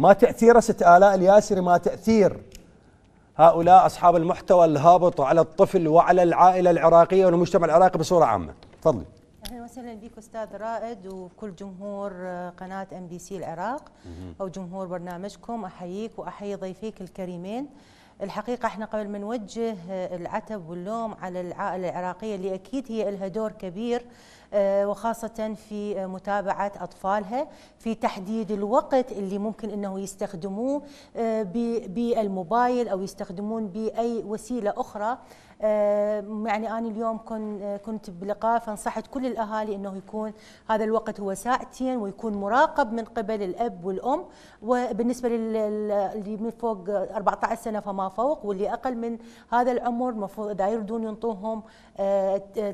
ما تأثير ست آلاء الياسري ما تأثير هؤلاء أصحاب المحتوى الهابط على الطفل وعلى العائلة العراقية والمجتمع العراقي بصورة عامة تفضل اهلا وسهلا بك استاذ رائد وكل جمهور آه، قناه ام بي سي العراق او جمهور برنامجكم احييك واحيي ضيفيك الكريمين الحقيقه احنا قبل ما نوجه آه، العتب واللوم على العائله العراقيه اللي اكيد هي لها دور كبير آه، وخاصة في آه، متابعة أطفالها في تحديد الوقت اللي ممكن أنه يستخدموه آه، بالموبايل أو يستخدمون بأي وسيلة أخرى يعني أنا اليوم كنت بلقاء فانصحت كل الأهالي أنه يكون هذا الوقت هو ساعتين ويكون مراقب من قبل الأب والأم وبالنسبة للي من فوق 14 سنة فما فوق واللي أقل من هذا العمر المفروض إذا يردون ينطوهم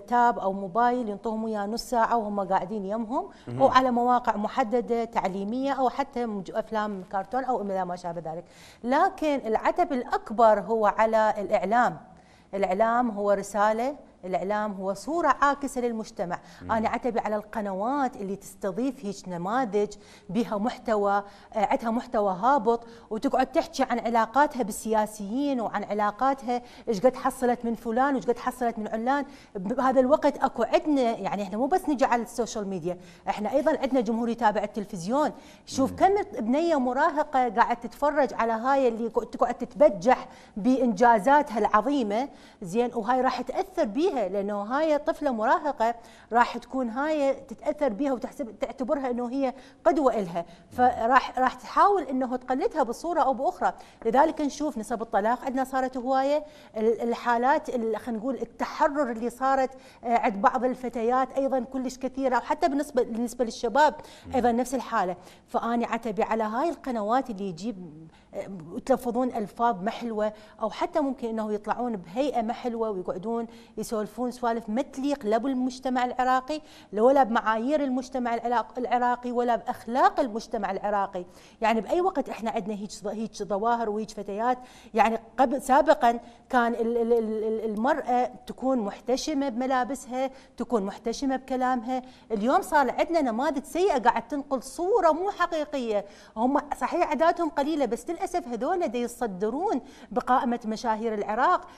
تاب أو موبايل ينطوهم وياه نص ساعه وهم قاعدين يمهم او على مواقع محدده تعليميه او حتى افلام كرتون او الى ما شابه ذلك لكن العتب الاكبر هو على الاعلام الاعلام هو رساله الاعلام هو صوره عاكسه للمجتمع مم. انا اعتبي على القنوات اللي تستضيف هيك نماذج بها محتوى آه، عندها محتوى هابط وتقعد تحكي عن علاقاتها بالسياسيين وعن علاقاتها ايش قد حصلت من فلان وايش قد حصلت من علان بهذا الوقت اكو عندنا يعني احنا مو بس نجي على السوشيال ميديا احنا ايضا عندنا جمهور يتابع التلفزيون شوف مم. كم بنيه مراهقه قاعد تتفرج على هاي اللي تقعد تتبجح بانجازاتها العظيمه زين وهاي راح تاثر بيها بيها لانه هاي طفله مراهقه راح تكون هاي تتاثر بيها وتحسب تعتبرها انه هي قدوه الها فراح راح تحاول انه تقلدها بصوره او باخرى لذلك نشوف نسب الطلاق عندنا صارت هوايه الحالات خلينا نقول التحرر اللي صارت آه، عند بعض الفتيات ايضا كلش كثيره وحتى بالنسبه بالنسبه للشباب ايضا نفس الحاله فاني عتبي على هاي القنوات اللي يجيب آه، تلفظون الفاظ محلوه او حتى ممكن انه يطلعون بهيئه محلوه ويقعدون يسولفون يسولفون سوالف ما تليق لا بالمجتمع العراقي ولا بمعايير المجتمع العراقي ولا باخلاق المجتمع العراقي يعني باي وقت احنا عندنا هيج هيج ظواهر وهيج فتيات يعني قبل سابقا كان المراه تكون محتشمه بملابسها تكون محتشمه بكلامها اليوم صار عندنا نماذج سيئه قاعد تنقل صوره مو حقيقيه هم صحيح عداتهم قليله بس للاسف هذول يصدرون بقائمه مشاهير العراق